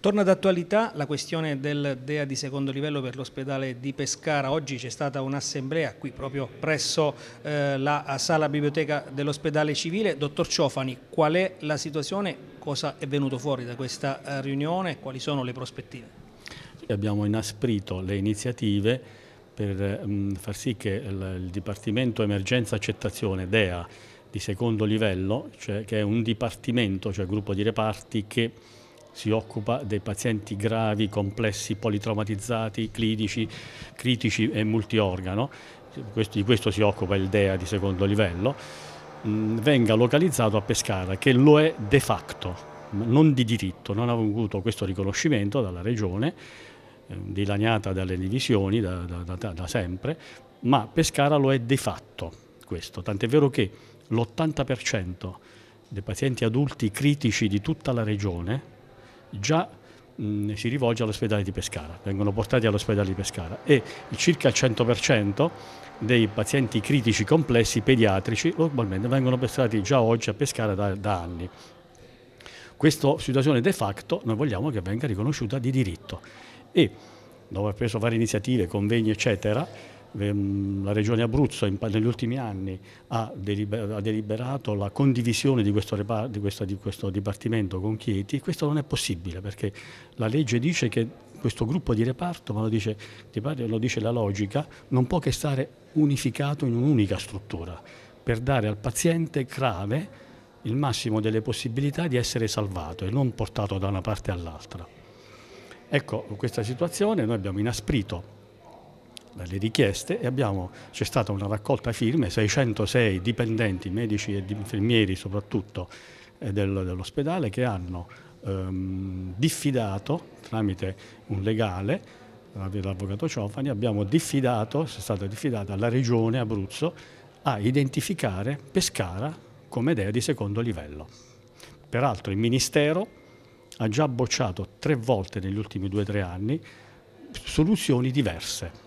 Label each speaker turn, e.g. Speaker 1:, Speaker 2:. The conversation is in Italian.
Speaker 1: Torna d'attualità la questione del DEA di secondo livello per l'ospedale di Pescara. Oggi c'è stata un'assemblea qui proprio presso eh, la sala biblioteca dell'ospedale civile. Dottor Ciofani, qual è la situazione? Cosa è venuto fuori da questa eh, riunione? Quali sono le prospettive?
Speaker 2: Abbiamo inasprito le iniziative per mh, mm, far sì che il, il Dipartimento Emergenza Accettazione DEA di secondo livello, cioè, che è un dipartimento, cioè gruppo di reparti che si occupa dei pazienti gravi, complessi, politraumatizzati, clinici, critici e multiorgano, di questo si occupa il DEA di secondo livello, mm, venga localizzato a Pescara, che lo è de facto, non di diritto, non ha avuto questo riconoscimento dalla regione, ehm, dilaniata dalle divisioni da, da, da, da sempre, ma Pescara lo è de fatto questo, tant'è vero che l'80% dei pazienti adulti critici di tutta la regione già mh, si rivolge all'ospedale di Pescara, vengono portati all'ospedale di Pescara e circa il 100% dei pazienti critici complessi pediatrici normalmente vengono prestati già oggi a Pescara da, da anni. Questa situazione de facto noi vogliamo che venga riconosciuta di diritto e dopo aver preso varie iniziative, convegni eccetera, Ehm, la Regione Abruzzo in, negli ultimi anni ha, deliber, ha, deliberato la condivisione di questo, di, questo, di questo dipartimento con Chieti e questo non è possibile perché la legge dice che questo gruppo di reparto, ma lo dice, lo dice la logica, non può che stare unificato in un'unica struttura per dare al paziente grave il massimo delle possibilità di essere salvato e non portato da una parte all'altra. Ecco, questa situazione noi abbiamo inasprito le richieste e abbiamo, c'è stata una raccolta firme, 606 dipendenti, medici e infermieri soprattutto eh, del, dell'ospedale che hanno ehm, diffidato tramite un legale, l'avvocato Ciofani, abbiamo diffidato, è stata diffidata la regione Abruzzo a identificare Pescara come dea di secondo livello. Peraltro il Ministero ha già bocciato tre volte negli ultimi due o tre anni soluzioni diverse